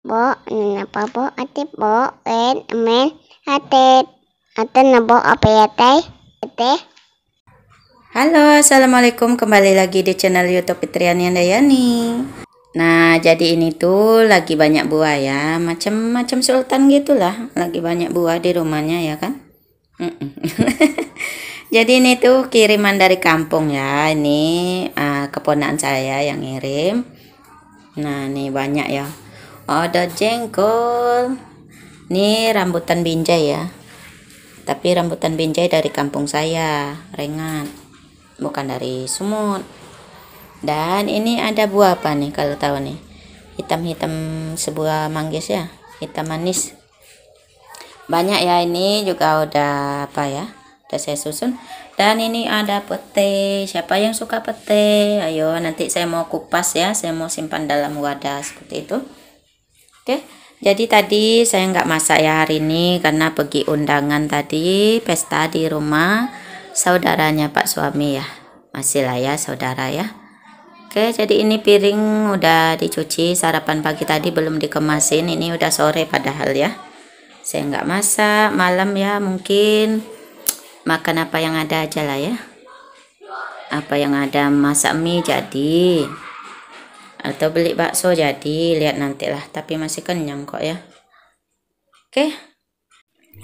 bo apa bo atip bo len amen atip aten nabo apa ya teh ya, teh Halo, Assalamualaikum kembali lagi di channel youtube Fitriani andayani Nah, jadi ini tuh lagi banyak buah ya Macam-macam sultan gitulah Lagi banyak buah di rumahnya ya kan Jadi ini tuh kiriman dari kampung ya Ini uh, keponaan saya yang ngirim Nah, ini banyak ya ada jengkol ini rambutan binjai ya tapi rambutan binjai dari kampung saya ringan. bukan dari sumut dan ini ada buah apa nih kalau tahu nih hitam-hitam sebuah manggis ya hitam manis banyak ya ini juga udah apa ya udah saya susun dan ini ada pete siapa yang suka pete ayo nanti saya mau kupas ya saya mau simpan dalam wadah seperti itu Oke, jadi tadi saya nggak masak ya hari ini karena pergi undangan tadi pesta di rumah saudaranya Pak suami ya. Masih lah ya saudara ya. Oke, jadi ini piring udah dicuci, sarapan pagi tadi belum dikemasin, ini udah sore padahal ya. Saya nggak masak, malam ya mungkin makan apa yang ada aja lah ya. Apa yang ada masak mie jadi atau beli bakso jadi lihat nantilah tapi masih kenyang kok ya oke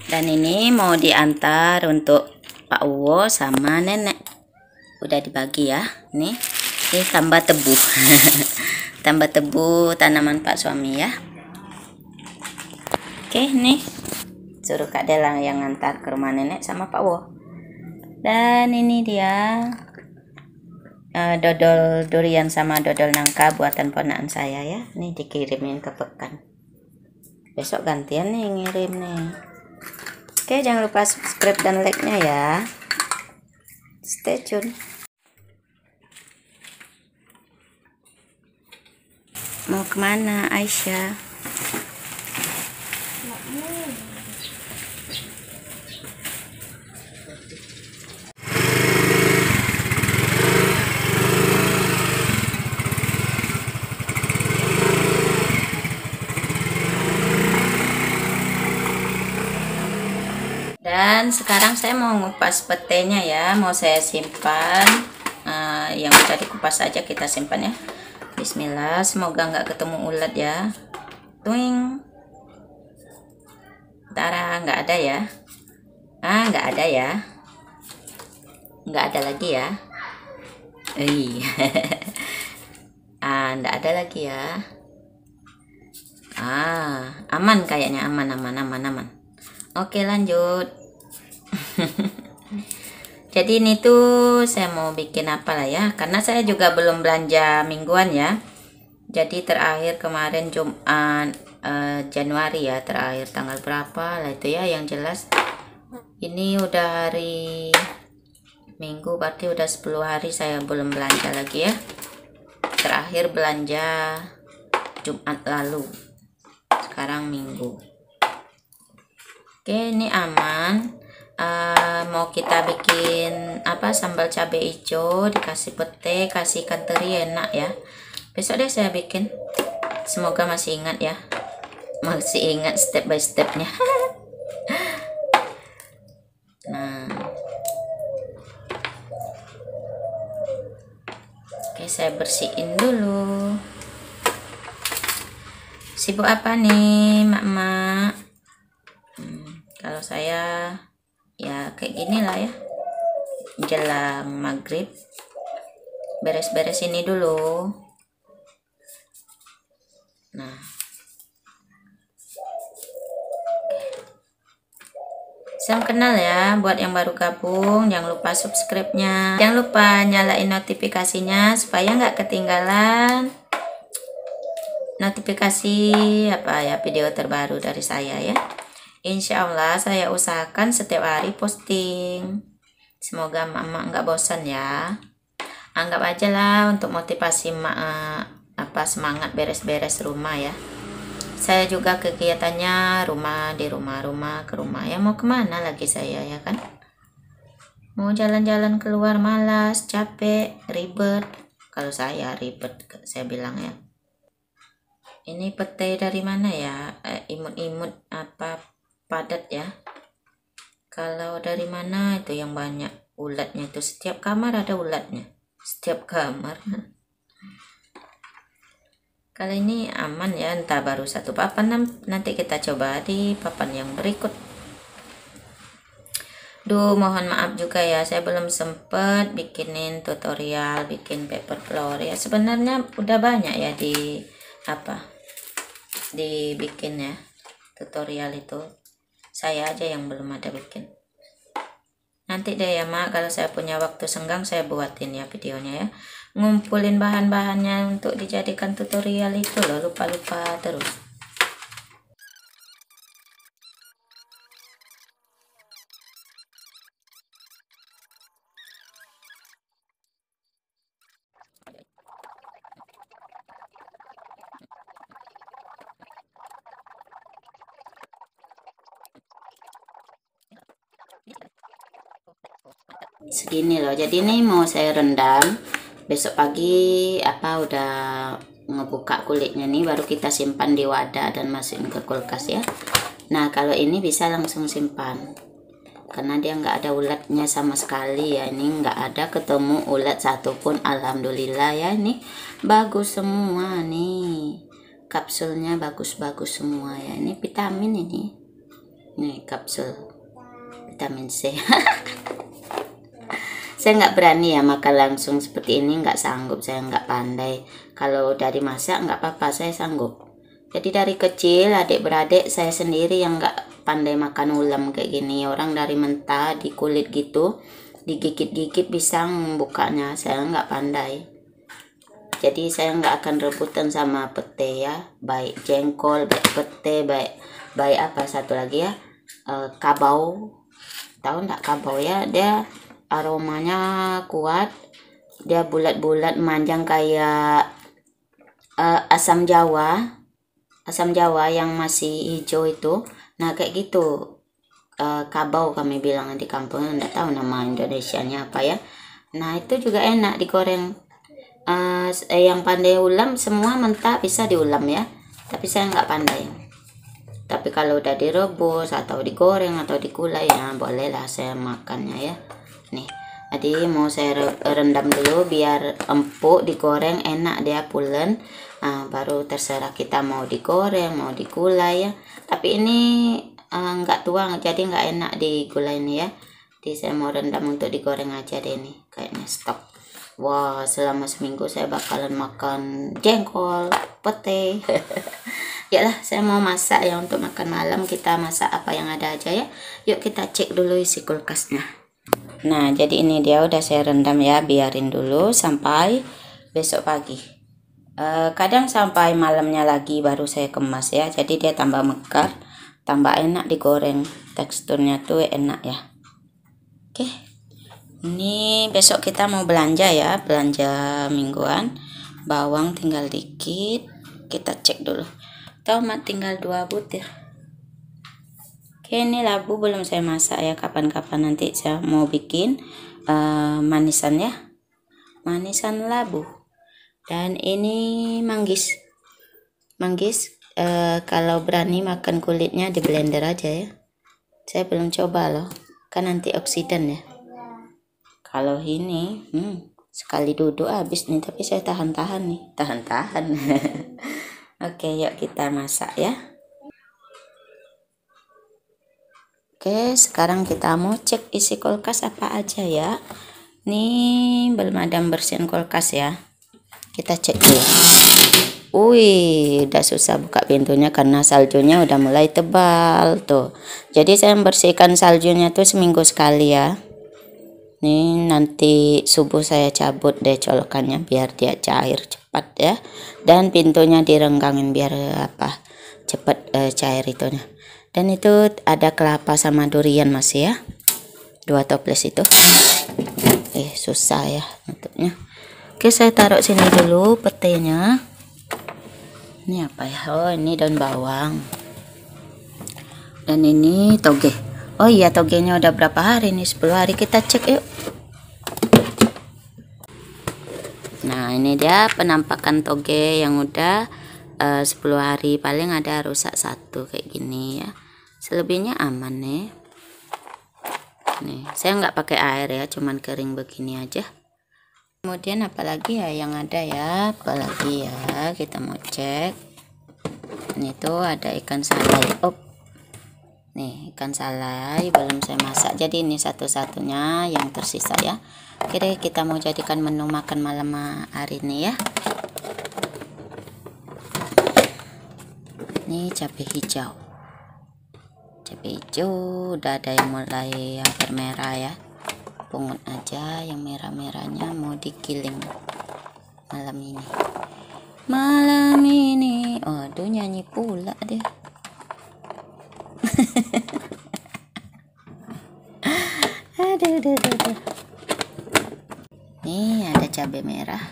dan ini mau diantar untuk Pak Uwo sama nenek udah dibagi ya nih ini tambah tebu tambah tebu tanaman Pak suami ya oke ini nih suruh Kak Delang yang ngantar ke rumah nenek sama Pak Uwo dan ini dia Eh, dodol durian sama dodol nangka buatan ponaan saya ya ini dikirimin ke pekan besok gantian nih ngirim nih oke jangan lupa subscribe dan like nya ya stay tune mau kemana Aisyah saya mau ngupas petenya ya mau saya simpan uh, yang udah dikupas aja kita simpan ya bismillah semoga nggak ketemu ulat ya tuing tara nggak ada ya ah nggak ada ya nggak ada lagi ya Ui. ah nggak ada lagi ya ah aman kayaknya aman aman aman aman oke lanjut jadi ini tuh saya mau bikin apa lah ya karena saya juga belum belanja mingguan ya jadi terakhir kemarin Jumat uh, Januari ya terakhir tanggal berapa lah itu ya yang jelas ini udah hari Minggu berarti udah 10 hari saya belum belanja lagi ya terakhir belanja Jumat lalu sekarang Minggu oke ini aman Eh, mau kita bikin apa sambal cabe hijau dikasih pete kasih ikan teri enak ya besok deh saya bikin semoga masih ingat ya masih ingat step by stepnya nah. oke saya bersihin dulu sibuk apa nih mak-mak hmm, kalau saya kayak gini lah ya jelang maghrib beres-beres ini dulu nah Salam kenal ya buat yang baru gabung jangan lupa subscribe-nya jangan lupa nyalain notifikasinya supaya nggak ketinggalan notifikasi apa ya video terbaru dari saya ya Insya Allah saya usahakan setiap hari posting. Semoga mama nggak bosan ya. Anggap aja lah untuk motivasi ma eh, apa semangat beres-beres rumah ya. Saya juga kegiatannya rumah di rumah rumah ke rumah ya mau kemana lagi saya ya kan. Mau jalan-jalan keluar malas, capek, ribet. Kalau saya ribet, saya bilang ya. Ini petai dari mana ya? Eh, imut-imut eh, apa padat ya kalau dari mana itu yang banyak ulatnya itu setiap kamar ada ulatnya setiap kamar kali ini aman ya entah baru satu papan nanti kita coba di papan yang berikut Duh, mohon maaf juga ya, saya belum sempet bikinin tutorial, bikin paper floor ya. Sebenarnya udah banyak ya di apa dibikin ya tutorial itu saya aja yang belum ada bikin nanti deh ya mak kalau saya punya waktu senggang saya buatin ya videonya ya ngumpulin bahan-bahannya untuk dijadikan tutorial itu loh lupa-lupa terus segini loh jadi ini mau saya rendam besok pagi apa udah ngebuka kulitnya nih baru kita simpan di wadah dan masukin ke kulkas ya nah kalau ini bisa langsung simpan karena dia nggak ada ulatnya sama sekali ya ini nggak ada ketemu ulat satupun alhamdulillah ya ini bagus semua nih kapsulnya bagus-bagus semua ya ini vitamin ini nih kapsul vitamin C saya nggak berani ya makan langsung seperti ini nggak sanggup saya nggak pandai kalau dari masak nggak apa-apa saya sanggup jadi dari kecil adik beradik saya sendiri yang nggak pandai makan ulam kayak gini orang dari mentah di kulit gitu digigit-gigit bisa membukanya saya nggak pandai jadi saya nggak akan rebutan sama pete ya baik jengkol baik pete baik baik apa satu lagi ya e, kabau tahu nggak kabau ya dia aromanya kuat dia bulat-bulat manjang kayak uh, asam jawa asam jawa yang masih hijau itu nah kayak gitu uh, kabau kami bilang di kampung nggak tahu nama Indonesia nya apa ya nah itu juga enak digoreng uh, yang pandai ulam semua mentah bisa diulam ya tapi saya nggak pandai tapi kalau udah direbus atau digoreng atau dikulai ya bolehlah saya makannya ya nih jadi mau saya rendam dulu biar empuk digoreng enak dia pulen nah, baru terserah kita mau digoreng mau digulai ya tapi ini enggak ah, uh, tuang jadi nggak enak digulai ini ya jadi saya mau rendam untuk digoreng aja deh nih. kayaknya stok wah selama seminggu saya bakalan makan jengkol pete ya lah saya mau masak ya untuk makan malam kita masak apa yang ada aja ya yuk kita cek dulu isi kulkasnya nah jadi ini dia udah saya rendam ya biarin dulu sampai besok pagi eh, kadang sampai malamnya lagi baru saya kemas ya jadi dia tambah mekar tambah enak digoreng teksturnya tuh enak ya oke ini besok kita mau belanja ya belanja mingguan bawang tinggal dikit kita cek dulu tomat tinggal dua butir Oke ini labu belum saya masak ya kapan-kapan nanti saya mau bikin uh, manisan ya manisan labu dan ini manggis manggis uh, kalau berani makan kulitnya di blender aja ya saya belum coba loh kan nanti oksidan ya kalau ini hmm, sekali duduk habis nih tapi saya tahan-tahan nih tahan-tahan oke yuk kita masak ya Oke, sekarang kita mau cek isi kulkas apa aja ya. Nih, belum ada bersihin kulkas ya. Kita cek dulu. Wih, udah susah buka pintunya karena saljunya udah mulai tebal tuh. Jadi saya membersihkan saljunya tuh seminggu sekali ya. Nih, nanti subuh saya cabut deh colokannya biar dia cair cepat ya. Dan pintunya direnggangin biar apa? Cepat eh, cair itunya dan itu ada kelapa sama durian masih ya dua toples itu eh susah ya untuknya oke saya taruh sini dulu petainya ini apa ya oh ini daun bawang dan ini toge oh iya togenya udah berapa hari nih 10 hari kita cek yuk nah ini dia penampakan toge yang udah eh, uh, 10 hari paling ada rusak satu kayak gini ya selebihnya aman nih nih saya nggak pakai air ya cuman kering begini aja kemudian apalagi ya yang ada ya apalagi ya kita mau cek ini tuh ada ikan salai op nih ikan salai belum saya masak jadi ini satu-satunya yang tersisa ya Kira kita mau jadikan menu makan malam hari ini ya ini cabai hijau cabai hijau udah ada yang mulai yang merah ya pungut aja yang merah-merahnya mau digiling malam ini malam ini aduh nyanyi pula deh aduh, aduh, aduh, aduh. nih ada cabai merah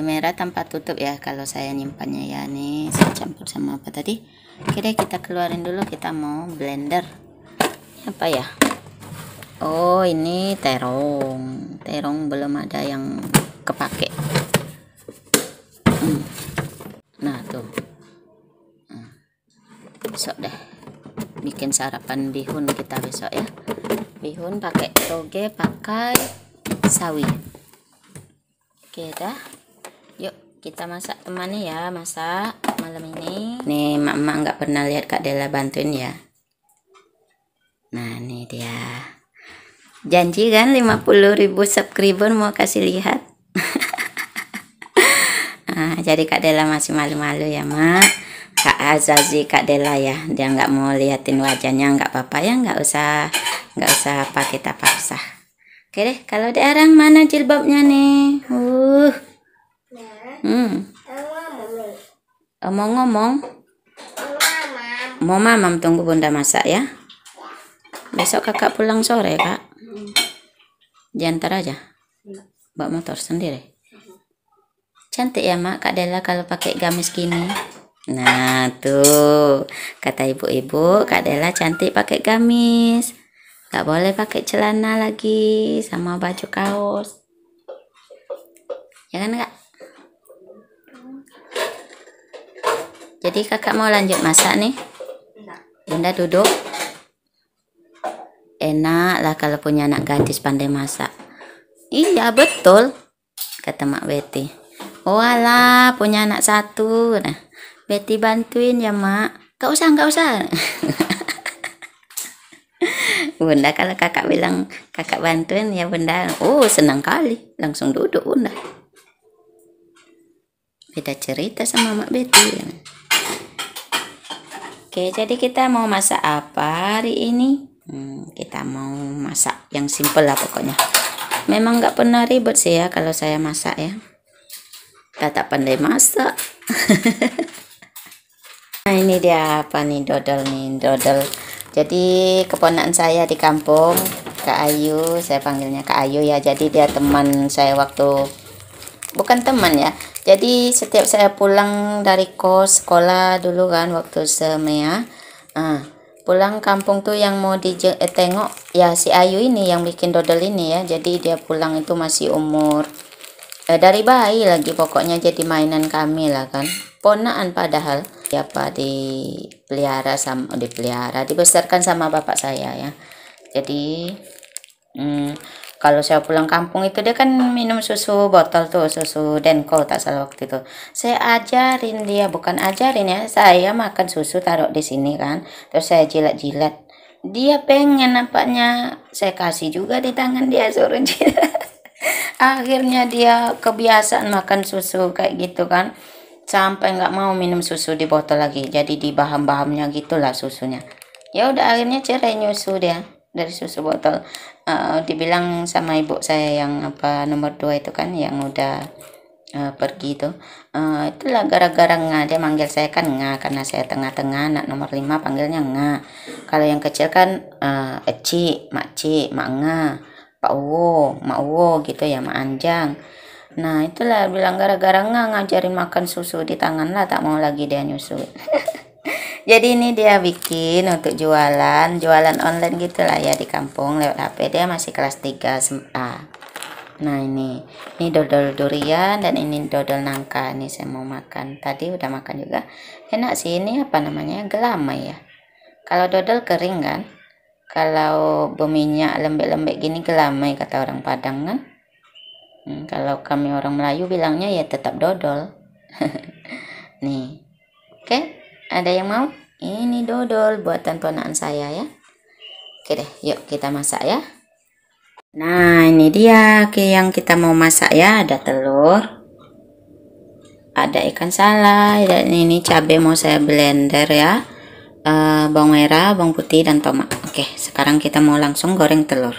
cabai merah tanpa tutup ya kalau saya nyimpannya ya nih saya campur sama apa tadi oke deh kita keluarin dulu kita mau blender apa ya oh ini terong terong belum ada yang kepake hmm. nah tuh hmm. besok deh bikin sarapan bihun kita besok ya bihun pakai toge pakai sawi oke dah kita masak temannya ya masak malam ini nih mama nggak pernah lihat kak Dela bantuin ya nah ini dia janji kan 50 ribu subscriber mau kasih lihat nah, jadi kak Dela masih malu-malu ya mak Kak Azazi Kak Dela ya dia nggak mau liatin wajahnya nggak apa-apa ya nggak usah nggak usah apa kita paksa oke deh kalau di arang mana jilbabnya nih uh Hmm. mau ngomong, Mau mamam tunggu bunda masak ya. Besok kakak pulang sore kak. Diantar aja. Bawa motor sendiri. Cantik ya mak kak Dela kalau pakai gamis gini. Nah tuh kata ibu-ibu kak Dela cantik pakai gamis. Gak boleh pakai celana lagi sama baju kaos. Ya kan kak? Jadi kakak mau lanjut masak nih? Bunda duduk. Enak lah kalau punya anak gadis pandai masak. Iya betul, kata Mak Betty. Walah, oh, punya anak satu. Nah, Betty bantuin ya Mak. Gak usah, gak usah. bunda kalau kakak bilang kakak bantuin ya bunda. Oh senang kali, langsung duduk bunda. Beda cerita sama Mak Betty. Oke, jadi kita mau masak apa hari ini? Hmm, kita mau masak yang simple lah pokoknya. Memang nggak pernah ribet sih ya kalau saya masak ya. Tidak pandai masak. nah, ini dia apa nih dodol nih, dodol. Jadi keponakan saya di kampung, Kak Ayu, saya panggilnya Kak Ayu ya. Jadi dia teman saya waktu bukan teman ya jadi setiap saya pulang dari kos sekolah dulu kan waktu semea uh, pulang kampung tuh yang mau di eh, tengok, ya si Ayu ini yang bikin dodol ini ya jadi dia pulang itu masih umur eh, dari bayi lagi pokoknya jadi mainan kami lah kan ponaan padahal siapa dipelihara sama dipelihara dibesarkan sama bapak saya ya jadi hmm, kalau saya pulang kampung itu dia kan minum susu botol tuh susu denko tak salah waktu itu saya ajarin dia bukan ajarin ya saya makan susu taruh di sini kan terus saya jilat-jilat dia pengen nampaknya saya kasih juga di tangan dia suruh jilat akhirnya dia kebiasaan makan susu kayak gitu kan sampai nggak mau minum susu di botol lagi jadi di bahan-bahannya gitulah susunya ya udah akhirnya cerai nyusu dia dari susu botol uh, dibilang sama ibu saya yang apa nomor dua itu kan yang udah uh, pergi itu uh, itulah gara-gara nga dia manggil saya kan nga karena saya tengah-tengah anak nomor lima panggilnya nga kalau yang kecil kan uh, eci makci mak nga pak uwo, mak uwo, gitu ya mak anjang nah itulah bilang gara-gara nga ngajarin makan susu di tangan lah tak mau lagi dia nyusu jadi ini dia bikin untuk jualan jualan online gitulah ya di kampung lewat HP dia masih kelas 3 A nah ini ini dodol durian dan ini dodol nangka ini saya mau makan tadi udah makan juga enak sih ini apa namanya gelamai ya kalau dodol kering kan kalau berminyak lembek-lembek gini gelamai kata orang Padang kan hmm, kalau kami orang Melayu bilangnya ya tetap dodol nih oke okay? Ada yang mau? Ini dodol buatan ponakan saya ya. Oke deh, yuk kita masak ya. Nah, ini dia yang kita mau masak ya. Ada telur, ada ikan salai, dan ini cabai mau saya blender ya. e, bawang merah, bawang putih, dan tomat. Oke, sekarang kita mau langsung goreng telur.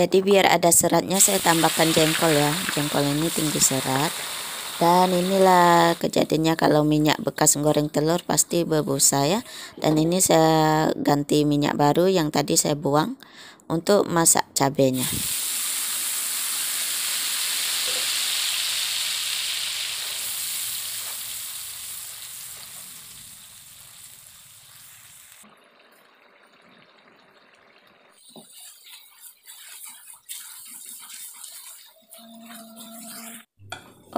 jadi biar ada seratnya saya tambahkan jengkol ya jengkol ini tinggi serat dan inilah kejadiannya kalau minyak bekas goreng telur pasti berbusa ya dan ini saya ganti minyak baru yang tadi saya buang untuk masak cabenya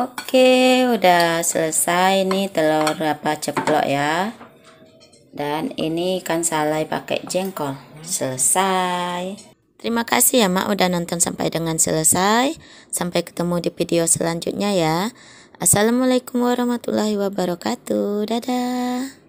Oke, udah selesai nih telur apa ceplok ya. Dan ini ikan salai pakai jengkol. Selesai. Terima kasih ya Mak udah nonton sampai dengan selesai. Sampai ketemu di video selanjutnya ya. Assalamualaikum warahmatullahi wabarakatuh. Dadah.